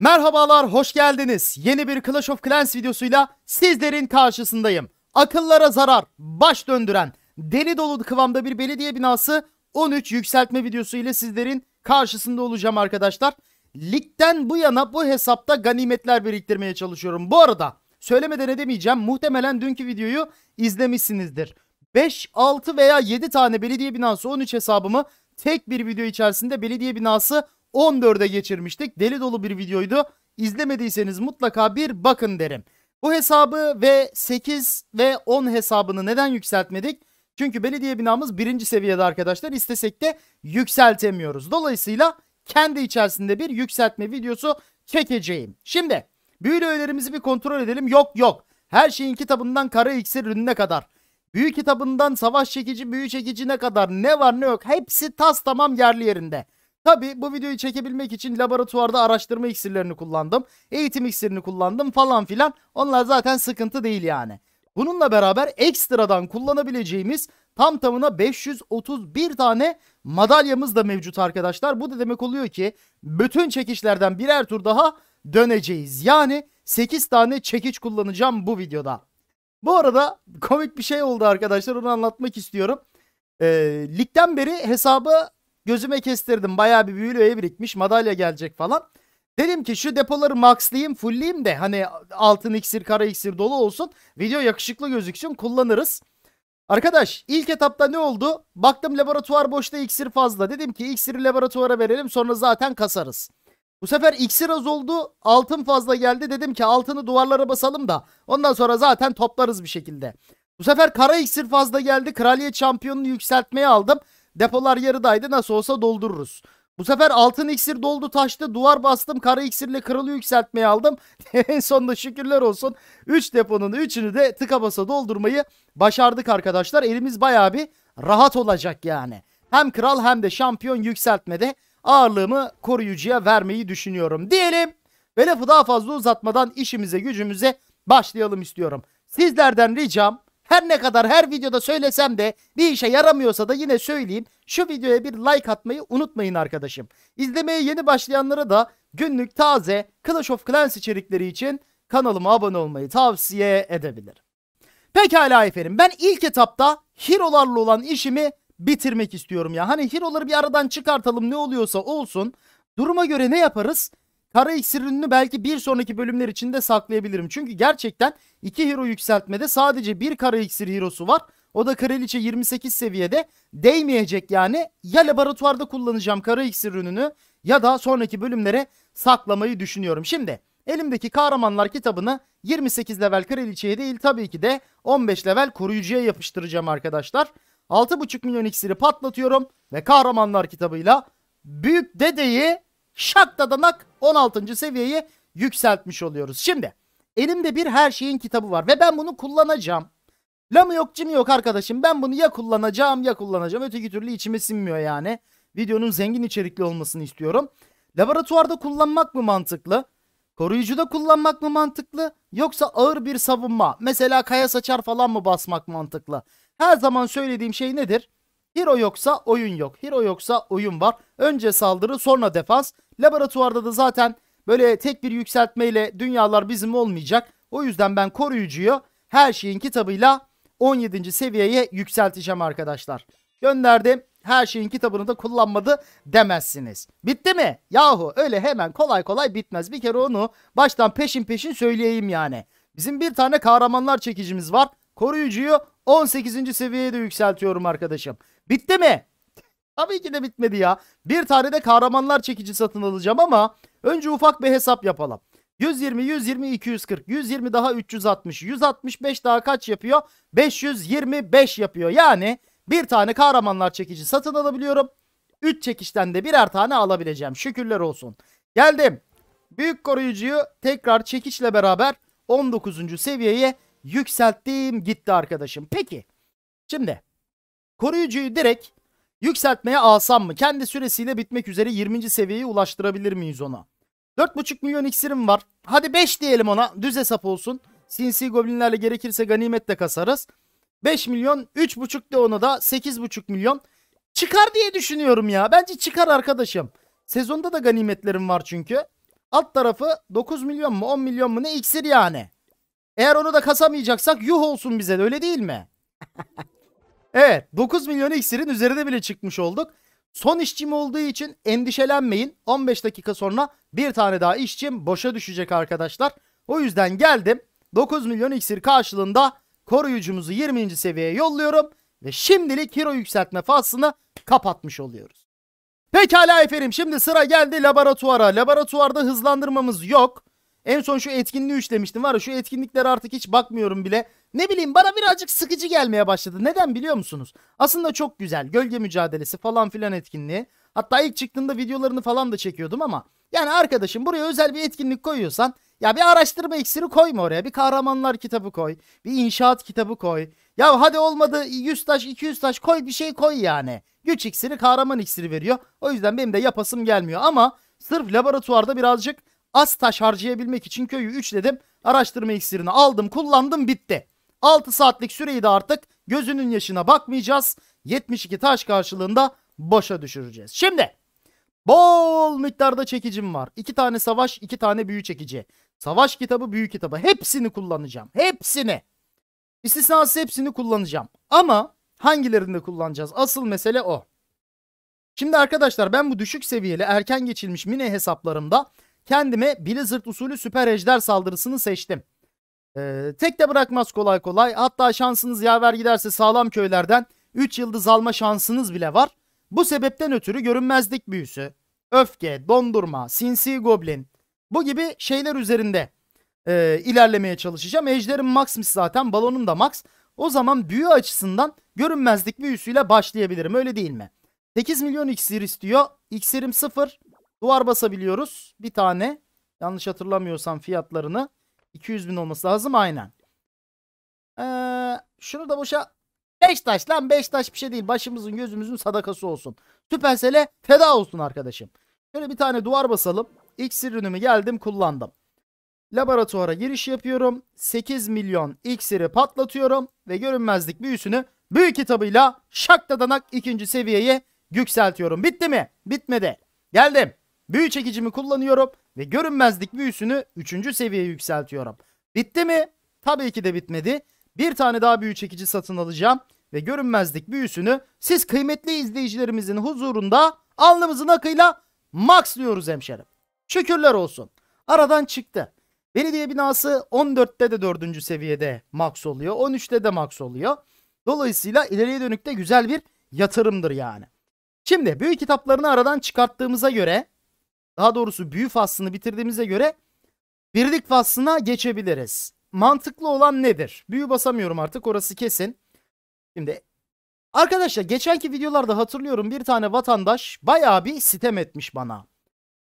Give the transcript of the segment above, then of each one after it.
Merhabalar, hoş geldiniz. Yeni bir Clash of Clans videosuyla sizlerin karşısındayım. Akıllara zarar, baş döndüren, deli dolu kıvamda bir belediye binası 13 yükseltme videosu ile sizlerin karşısında olacağım arkadaşlar. Ligden bu yana bu hesapta ganimetler biriktirmeye çalışıyorum. Bu arada söylemeden edemeyeceğim muhtemelen dünkü videoyu izlemişsinizdir. 5, 6 veya 7 tane belediye binası 13 hesabımı tek bir video içerisinde belediye binası 14'e geçirmiştik. Deli dolu bir videoydu. İzlemediyseniz mutlaka bir bakın derim. Bu hesabı ve 8 ve 10 hesabını neden yükseltmedik? Çünkü belediye binamız birinci seviyede arkadaşlar. İstesek de yükseltemiyoruz. Dolayısıyla kendi içerisinde bir yükseltme videosu çekeceğim. Şimdi büyülü öğelerimizi bir kontrol edelim. Yok yok. Her şeyin kitabından kara iksir ürününe kadar. Büyü kitabından savaş çekici, büyü çekicine kadar ne var ne yok hepsi tas tamam yerli yerinde. Tabi bu videoyu çekebilmek için laboratuvarda araştırma iksirlerini kullandım. Eğitim iksirini kullandım falan filan. Onlar zaten sıkıntı değil yani. Bununla beraber ekstradan kullanabileceğimiz tam tamına 531 tane madalyamız da mevcut arkadaşlar. Bu da demek oluyor ki bütün çekişlerden birer tur daha döneceğiz. Yani 8 tane çekiç kullanacağım bu videoda. Bu arada komik bir şey oldu arkadaşlar onu anlatmak istiyorum. E, ligden beri hesabı Gözüme kestirdim. Bayağı bir büyülüye birikmiş. Madalya gelecek falan. Dedim ki şu depoları maxlayayım fullleyeyim de hani altın iksir kara iksir dolu olsun. Video yakışıklı gözüksün kullanırız. Arkadaş ilk etapta ne oldu? Baktım laboratuvar boşta iksir fazla. Dedim ki iksiri laboratuvara verelim sonra zaten kasarız. Bu sefer iksir az oldu altın fazla geldi. Dedim ki altını duvarlara basalım da ondan sonra zaten toplarız bir şekilde. Bu sefer kara iksir fazla geldi. Kraliyet şampiyonunu yükseltmeye aldım. Depolar yarıdaydı nasıl olsa doldururuz. Bu sefer altın iksir doldu taştı duvar bastım kara iksirle kralı yükseltmeye aldım. en sonunda şükürler olsun 3 deponun 3'ünü de tıka basa doldurmayı başardık arkadaşlar. Elimiz baya bir rahat olacak yani. Hem kral hem de şampiyon yükseltmede ağırlığımı koruyucuya vermeyi düşünüyorum diyelim. Ve lafı daha fazla uzatmadan işimize gücümüze başlayalım istiyorum. Sizlerden ricam her ne kadar her videoda söylesem de bir işe yaramıyorsa da yine söyleyeyim. Şu videoya bir like atmayı unutmayın arkadaşım. İzlemeye yeni başlayanlara da günlük taze Clash of Clans içerikleri için kanalıma abone olmayı tavsiye edebilirim. Pekala efendim ben ilk etapta hero'larla olan işimi bitirmek istiyorum ya. Hani hero'ları bir aradan çıkartalım ne oluyorsa olsun. Duruma göre ne yaparız? Kara iksir belki bir sonraki bölümler içinde saklayabilirim. Çünkü gerçekten iki hero yükseltmede sadece bir kara iksir hero'su var. O da kraliçe 28 seviyede değmeyecek yani. Ya laboratuvarda kullanacağım kara iksir ürününü ya da sonraki bölümlere saklamayı düşünüyorum. Şimdi elimdeki kahramanlar kitabını 28 level kraliçeye değil tabii ki de 15 level koruyucuya yapıştıracağım arkadaşlar. 6,5 milyon iksiri patlatıyorum ve kahramanlar kitabıyla büyük dedeyi Şak şakladanak 16. seviyeyi yükseltmiş oluyoruz. Şimdi elimde bir her şeyin kitabı var ve ben bunu kullanacağım. Lamı yok cim yok arkadaşım ben bunu ya kullanacağım ya kullanacağım öteki türlü içime sinmiyor yani. Videonun zengin içerikli olmasını istiyorum. Laboratuvarda kullanmak mı mantıklı? Koruyucuda kullanmak mı mantıklı? Yoksa ağır bir savunma mesela kaya saçar falan mı basmak mantıklı? Her zaman söylediğim şey nedir? Hero yoksa oyun yok. Hero yoksa oyun var. Önce saldırı sonra defans. Laboratuvarda da zaten böyle tek bir yükseltmeyle dünyalar bizim olmayacak. O yüzden ben koruyucuyu her şeyin kitabıyla 17. seviyeye yükselteceğim arkadaşlar. Gönderdim. Her şeyin kitabını da kullanmadı demezsiniz. Bitti mi? Yahu öyle hemen kolay kolay bitmez. Bir kere onu baştan peşin peşin söyleyeyim yani. Bizim bir tane kahramanlar çekicimiz var koruyucuyu 18. seviyeye de yükseltiyorum arkadaşım. Bitti mi? Tabii ki de bitmedi ya. Bir tane de kahramanlar çekici satın alacağım ama önce ufak bir hesap yapalım. 120, 120, 240, 120 daha 360, 165 daha kaç yapıyor? 525 yapıyor. Yani bir tane kahramanlar çekici satın alabiliyorum. 3 çekişten de birer tane alabileceğim. Şükürler olsun. Geldim. Büyük koruyucuyu tekrar çekişle beraber 19. seviyeye Yükselttim gitti arkadaşım. Peki. Şimdi koruyucuyu direkt yükseltmeye alsam mı? Kendi süresiyle bitmek üzere 20. seviyeye ulaştırabilir miyiz ona? 4,5 milyon iksirim var. Hadi 5 diyelim ona. Düz hesap olsun. Sinsi goblinlerle gerekirse ganimet de kasarız. 5 milyon 3,5 de ona da 8,5 milyon. Çıkar diye düşünüyorum ya. Bence çıkar arkadaşım. Sezonda da ganimetlerim var çünkü. Alt tarafı 9 milyon mu 10 milyon mu ne iksir yani. Eğer onu da kasamayacaksak yuh olsun bize de öyle değil mi? evet 9 milyon iksirin üzerinde bile çıkmış olduk. Son işçim olduğu için endişelenmeyin. 15 dakika sonra bir tane daha işçim boşa düşecek arkadaşlar. O yüzden geldim. 9 milyon iksir karşılığında koruyucumuzu 20. seviyeye yolluyorum. Ve şimdilik hero yükseltme faslını kapatmış oluyoruz. Pekala efendim şimdi sıra geldi laboratuvara. Laboratuvarda hızlandırmamız yok. En son şu etkinliği 3 demiştim var ya şu etkinliklere artık hiç bakmıyorum bile. Ne bileyim bana birazcık sıkıcı gelmeye başladı. Neden biliyor musunuz? Aslında çok güzel. Gölge mücadelesi falan filan etkinliği. Hatta ilk çıktığında videolarını falan da çekiyordum ama. Yani arkadaşım buraya özel bir etkinlik koyuyorsan ya bir araştırma iksiri koyma oraya. Bir kahramanlar kitabı koy. Bir inşaat kitabı koy. Ya hadi olmadı 100 taş 200 taş koy bir şey koy yani. Güç iksiri kahraman iksiri veriyor. O yüzden benim de yapasım gelmiyor ama sırf laboratuvarda birazcık Az taş harcayabilmek için köyü 3 dedim. Araştırma iksirini aldım kullandım bitti. 6 saatlik süreyi de artık gözünün yaşına bakmayacağız. 72 taş karşılığında boşa düşüreceğiz. Şimdi bol miktarda çekicim var. 2 tane savaş 2 tane büyü çekici. Savaş kitabı büyü kitabı hepsini kullanacağım. Hepsini. İstisnası hepsini kullanacağım. Ama hangilerini kullanacağız? Asıl mesele o. Şimdi arkadaşlar ben bu düşük seviyeli erken geçilmiş mini hesaplarımda kendime Blizzard usulü süper ejder saldırısını seçtim. Ee, tek de bırakmaz kolay kolay. Hatta şansınız yaver giderse sağlam köylerden 3 yıldız alma şansınız bile var. Bu sebepten ötürü görünmezlik büyüsü, öfke, dondurma, sinsi goblin bu gibi şeyler üzerinde e, ilerlemeye çalışacağım. Ejderim maxmış zaten balonum da max. O zaman büyü açısından görünmezlik büyüsüyle başlayabilirim öyle değil mi? 8 milyon iksir istiyor. İksirim 0. Duvar basabiliyoruz. Bir tane yanlış hatırlamıyorsam fiyatlarını 200 bin olması lazım aynen. Ee, şunu da boşa taş lan taş bir şey değil. Başımızın gözümüzün sadakası olsun. Süpersel'e feda olsun arkadaşım. Şöyle bir tane duvar basalım. X ürünümü geldim kullandım. Laboratuvara giriş yapıyorum. 8 milyon iksiri patlatıyorum. Ve görünmezlik büyüsünü büyü kitabıyla danak ikinci seviyeye yükseltiyorum. Bitti mi? Bitmedi. Geldim. Büyü çekicimi kullanıyorum ve görünmezlik büyüsünü 3. seviyeye yükseltiyorum. Bitti mi? Tabii ki de bitmedi. Bir tane daha büyü çekici satın alacağım ve görünmezlik büyüsünü siz kıymetli izleyicilerimizin huzurunda alnımızın akıyla max hemşerim. Şükürler olsun. Aradan çıktı. Belediye binası 14'te de 4. seviyede max oluyor. 13'te de max oluyor. Dolayısıyla ileriye dönük de güzel bir yatırımdır yani. Şimdi büyük kitaplarını aradan çıkarttığımıza göre daha doğrusu büyü faslını bitirdiğimize göre birlik faslına geçebiliriz. Mantıklı olan nedir? Büyü basamıyorum artık orası kesin. Şimdi arkadaşlar geçenki videolarda hatırlıyorum bir tane vatandaş bayağı bir sitem etmiş bana.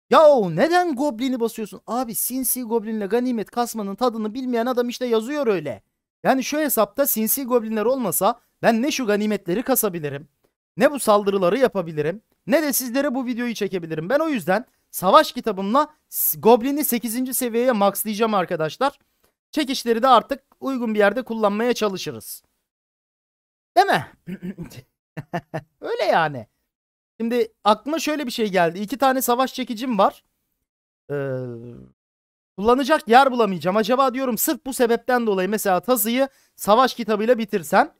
Yahu neden goblini basıyorsun? Abi sinsi goblinle ganimet kasmanın tadını bilmeyen adam işte yazıyor öyle. Yani şu hesapta sinsi goblinler olmasa ben ne şu ganimetleri kasabilirim, ne bu saldırıları yapabilirim, ne de sizlere bu videoyu çekebilirim. Ben o yüzden savaş kitabımla Goblin'i 8. seviyeye maxlayacağım arkadaşlar. Çekişleri de artık uygun bir yerde kullanmaya çalışırız. Değil mi? Öyle yani. Şimdi aklıma şöyle bir şey geldi. İki tane savaş çekicim var. Ee, kullanacak yer bulamayacağım. Acaba diyorum sırf bu sebepten dolayı mesela Tazı'yı savaş kitabıyla bitirsem.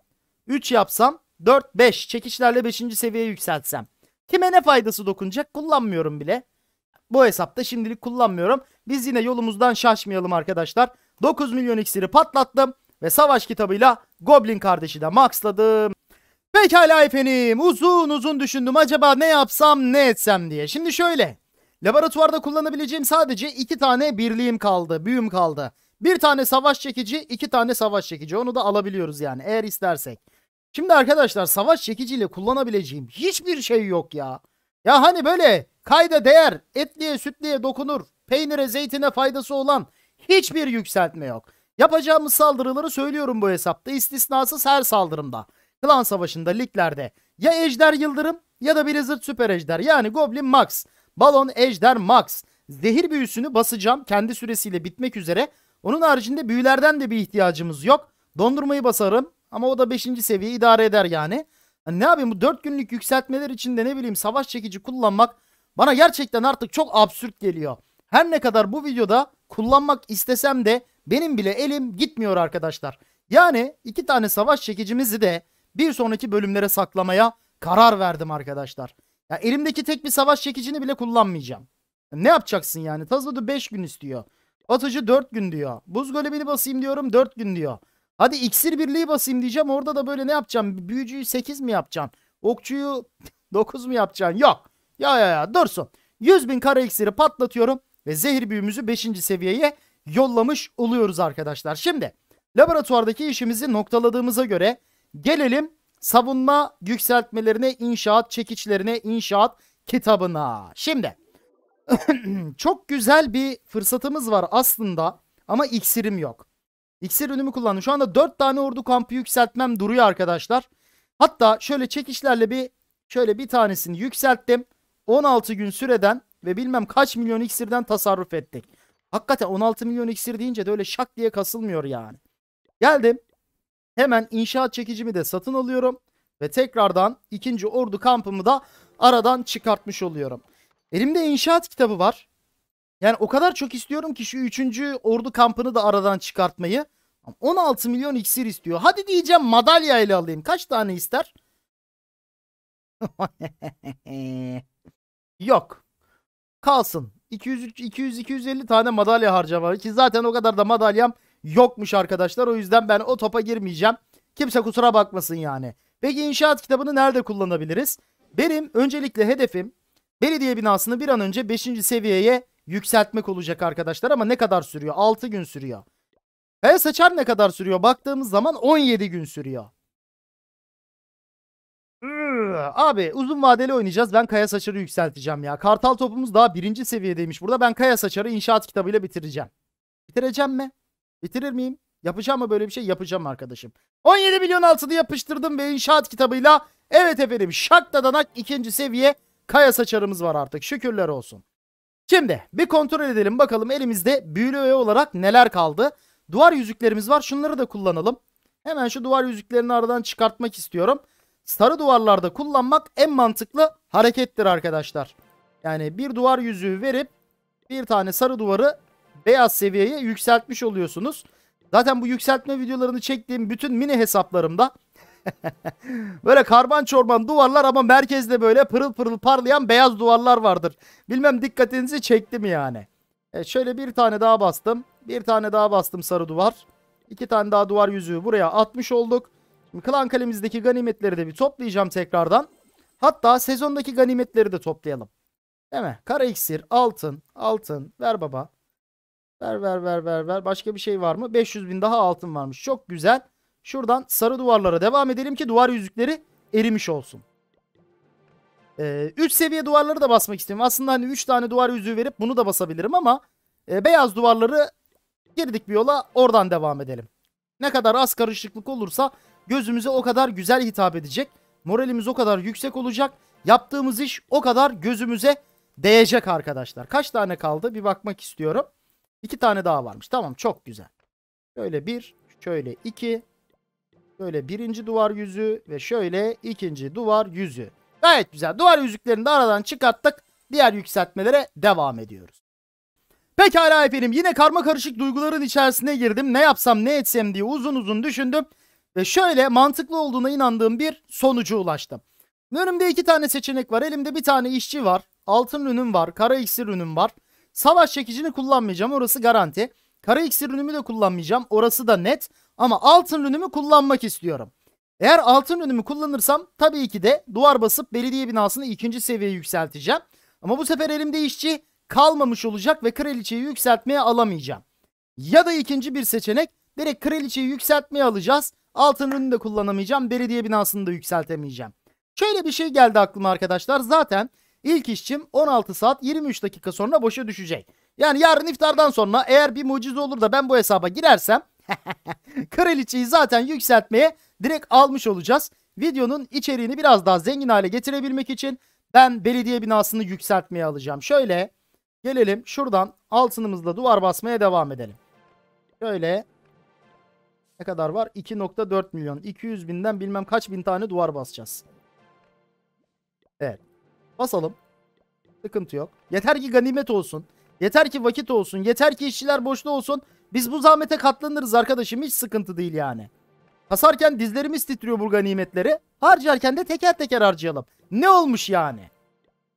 3 yapsam 4-5 çekişlerle 5. seviyeye yükseltsem. Kime ne faydası dokunacak kullanmıyorum bile. Bu hesapta şimdilik kullanmıyorum. Biz yine yolumuzdan şaşmayalım arkadaşlar. 9 milyon iksiri patlattım ve savaş kitabıyla Goblin kardeşi de maxladım. Pekala efendim uzun uzun düşündüm acaba ne yapsam ne etsem diye. Şimdi şöyle laboratuvarda kullanabileceğim sadece iki tane birliğim kaldı büyüm kaldı. Bir tane savaş çekici iki tane savaş çekici onu da alabiliyoruz yani eğer istersek. Şimdi arkadaşlar savaş çekiciyle kullanabileceğim hiçbir şey yok ya. Ya hani böyle kayda değer, etliye sütliye dokunur, peynire zeytine faydası olan hiçbir yükseltme yok. Yapacağımız saldırıları söylüyorum bu hesapta istisnasız her saldırımda. Klan savaşında liglerde ya Ejder Yıldırım ya da Blizzard Süper Ejder yani Goblin Max, Balon Ejder Max. Zehir büyüsünü basacağım kendi süresiyle bitmek üzere. Onun haricinde büyülerden de bir ihtiyacımız yok. Dondurmayı basarım ama o da 5. seviye idare eder yani. Hani ne yapayım bu 4 günlük yükseltmeler içinde ne bileyim savaş çekici kullanmak bana gerçekten artık çok absürt geliyor. Her ne kadar bu videoda kullanmak istesem de benim bile elim gitmiyor arkadaşlar. Yani iki tane savaş çekicimizi de bir sonraki bölümlere saklamaya karar verdim arkadaşlar. Ya elimdeki tek bir savaş çekicini bile kullanmayacağım. Ne yapacaksın yani? Tazodu 5 gün istiyor. Atıcı 4 gün diyor. Buz golemini basayım diyorum 4 gün diyor. Hadi iksir birliği basayım diyeceğim. Orada da böyle ne yapacağım? Büyücüyü 8 mi yapacaksın? Okçuyu 9 mu yapacaksın? Yok. Ya ya ya dursun. 100 bin kara iksiri patlatıyorum. Ve zehir büyümüzü 5. seviyeye yollamış oluyoruz arkadaşlar. Şimdi laboratuvardaki işimizi noktaladığımıza göre gelelim savunma yükseltmelerine, inşaat çekiçlerine, inşaat kitabına. Şimdi çok güzel bir fırsatımız var aslında ama iksirim yok. İksir ürünümü kullandım. Şu anda 4 tane ordu kampı yükseltmem duruyor arkadaşlar. Hatta şöyle çekişlerle bir şöyle bir tanesini yükselttim. 16 gün süreden ve bilmem kaç milyon iksirden tasarruf ettik. Hakikaten 16 milyon iksir deyince de öyle şak diye kasılmıyor yani. Geldim. Hemen inşaat çekicimi de satın alıyorum. Ve tekrardan ikinci ordu kampımı da aradan çıkartmış oluyorum. Elimde inşaat kitabı var. Yani o kadar çok istiyorum ki şu 3. ordu kampını da aradan çıkartmayı. 16 milyon iksir istiyor. Hadi diyeceğim madalya ile alayım. Kaç tane ister? Yok. Kalsın. 200 200 250 tane madalya harcama ki zaten o kadar da madalyam yokmuş arkadaşlar. O yüzden ben o topa girmeyeceğim. Kimse kusura bakmasın yani. Peki inşaat kitabını nerede kullanabiliriz? Benim öncelikle hedefim belediye binasını bir an önce 5. seviyeye yükseltmek olacak arkadaşlar ama ne kadar sürüyor? 6 gün sürüyor. Kaya saçar ne kadar sürüyor? Baktığımız zaman 17 gün sürüyor. Abi uzun vadeli oynayacağız. Ben Kaya Saçar'ı yükselteceğim ya. Kartal topumuz daha birinci seviyedeymiş burada. Ben Kaya Saçar'ı inşaat kitabıyla bitireceğim. Bitireceğim mi? Bitirir miyim? Yapacağım mı böyle bir şey? Yapacağım arkadaşım. 17 milyon altını yapıştırdım ve inşaat kitabıyla evet efendim şak danak ikinci seviye Kaya Saçar'ımız var artık. Şükürler olsun. Şimdi bir kontrol edelim bakalım elimizde büyülü öğe olarak neler kaldı. Duvar yüzüklerimiz var şunları da kullanalım. Hemen şu duvar yüzüklerini aradan çıkartmak istiyorum. Sarı duvarlarda kullanmak en mantıklı harekettir arkadaşlar. Yani bir duvar yüzüğü verip bir tane sarı duvarı beyaz seviyeye yükseltmiş oluyorsunuz. Zaten bu yükseltme videolarını çektiğim bütün mini hesaplarımda böyle karban çorban duvarlar ama merkezde böyle pırıl pırıl parlayan beyaz duvarlar vardır. Bilmem dikkatinizi çekti mi yani? E şöyle bir tane daha bastım. Bir tane daha bastım sarı duvar. İki tane daha duvar yüzüğü buraya atmış olduk. Şimdi klan kalemizdeki ganimetleri de bir toplayacağım tekrardan. Hatta sezondaki ganimetleri de toplayalım. Değil mi? Kara iksir, altın, altın. Ver baba. Ver ver ver ver ver. Başka bir şey var mı? 500 bin daha altın varmış. Çok güzel. Şuradan sarı duvarlara devam edelim ki duvar yüzükleri erimiş olsun. 3 ee, üç seviye duvarları da basmak istiyorum. Aslında hani tane duvar yüzüğü verip bunu da basabilirim ama e, beyaz duvarları girdik bir yola oradan devam edelim. Ne kadar az karışıklık olursa gözümüze o kadar güzel hitap edecek. Moralimiz o kadar yüksek olacak. Yaptığımız iş o kadar gözümüze değecek arkadaşlar. Kaç tane kaldı bir bakmak istiyorum. İki tane daha varmış. Tamam çok güzel. Şöyle bir, şöyle iki, Böyle birinci duvar yüzü ve şöyle ikinci duvar yüzü. Gayet güzel. Duvar yüzüklerini de aradan çıkarttık. Diğer yükseltmelere devam ediyoruz. Pekala efendim yine karma karışık duyguların içerisine girdim. Ne yapsam ne etsem diye uzun uzun düşündüm. Ve şöyle mantıklı olduğuna inandığım bir sonucu ulaştım. Önümde iki tane seçenek var. Elimde bir tane işçi var. Altın ürünüm var. Kara iksir ürünüm var. Savaş çekicini kullanmayacağım. Orası garanti. Kara iksir ürünümü de kullanmayacağım. Orası da net. Ama altın rünümü kullanmak istiyorum. Eğer altın rünümü kullanırsam tabii ki de duvar basıp belediye binasını ikinci seviyeye yükselteceğim. Ama bu sefer elimde işçi kalmamış olacak ve kraliçeyi yükseltmeye alamayacağım. Ya da ikinci bir seçenek direkt kraliçeyi yükseltmeye alacağız. Altın rünü de kullanamayacağım. Belediye binasını da yükseltemeyeceğim. Şöyle bir şey geldi aklıma arkadaşlar. Zaten ilk işçim 16 saat 23 dakika sonra boşa düşecek. Yani yarın iftardan sonra eğer bir mucize olur da ben bu hesaba girersem Kraliçeyi zaten yükseltmeye direkt almış olacağız. Videonun içeriğini biraz daha zengin hale getirebilmek için ben belediye binasını yükseltmeye alacağım. Şöyle gelelim şuradan altınımızla duvar basmaya devam edelim. Şöyle ne kadar var? 2.4 milyon. 200 binden bilmem kaç bin tane duvar basacağız. Evet. Basalım. Sıkıntı yok. Yeter ki ganimet olsun. Yeter ki vakit olsun. Yeter ki işçiler boşta olsun. Biz bu zahmete katlanırız arkadaşım hiç sıkıntı değil yani. Kasarken dizlerimiz titriyor burga nimetleri Harcarken de teker teker harcayalım. Ne olmuş yani?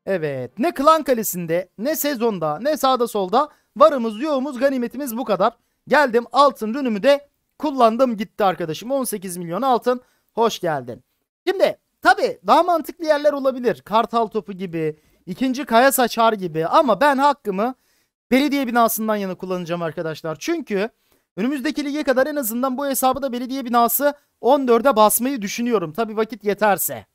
Evet ne klan kalesinde ne sezonda ne sağda solda varımız yoğumuz ganimetimiz bu kadar. Geldim altın rünümü de kullandım gitti arkadaşım. 18 milyon altın hoş geldin. Şimdi tabi daha mantıklı yerler olabilir. Kartal topu gibi ikinci kaya saçar gibi ama ben hakkımı belediye binasından yana kullanacağım arkadaşlar. Çünkü önümüzdeki lige kadar en azından bu hesabı da belediye binası 14'e basmayı düşünüyorum. Tabi vakit yeterse.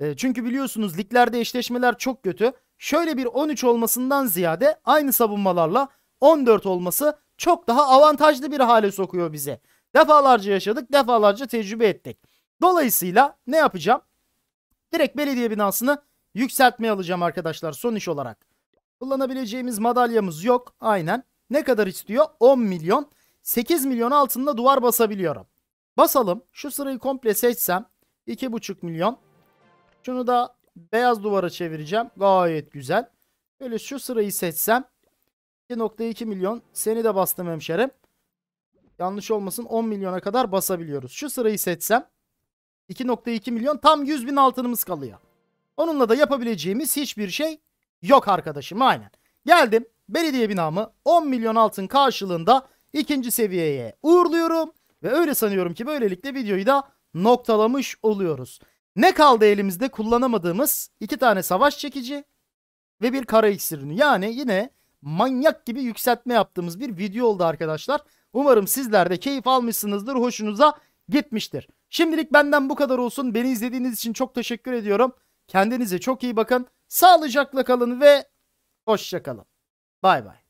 E, çünkü biliyorsunuz liglerde eşleşmeler çok kötü. Şöyle bir 13 olmasından ziyade aynı savunmalarla 14 olması çok daha avantajlı bir hale sokuyor bizi. Defalarca yaşadık, defalarca tecrübe ettik. Dolayısıyla ne yapacağım? Direkt belediye binasını yükseltmeye alacağım arkadaşlar son iş olarak. Kullanabileceğimiz madalyamız yok. Aynen. Ne kadar istiyor? 10 milyon. 8 milyon altında duvar basabiliyorum. Basalım. Şu sırayı komple seçsem 2,5 milyon. Şunu da beyaz duvara çevireceğim. Gayet güzel. Böyle şu sırayı seçsem 2.2 milyon. Seni de bastım hemşerim. Yanlış olmasın 10 milyona kadar basabiliyoruz. Şu sırayı seçsem 2.2 milyon tam 100 bin altınımız kalıyor. Onunla da yapabileceğimiz hiçbir şey Yok arkadaşım aynen. Geldim belediye binamı 10 milyon altın karşılığında ikinci seviyeye uğurluyorum. Ve öyle sanıyorum ki böylelikle videoyu da noktalamış oluyoruz. Ne kaldı elimizde kullanamadığımız iki tane savaş çekici ve bir kara iksirini. Yani yine manyak gibi yükseltme yaptığımız bir video oldu arkadaşlar. Umarım sizler de keyif almışsınızdır, hoşunuza gitmiştir. Şimdilik benden bu kadar olsun. Beni izlediğiniz için çok teşekkür ediyorum. Kendinize çok iyi bakın. Sağlıcakla kalın ve hoşça kalın. Bay bay.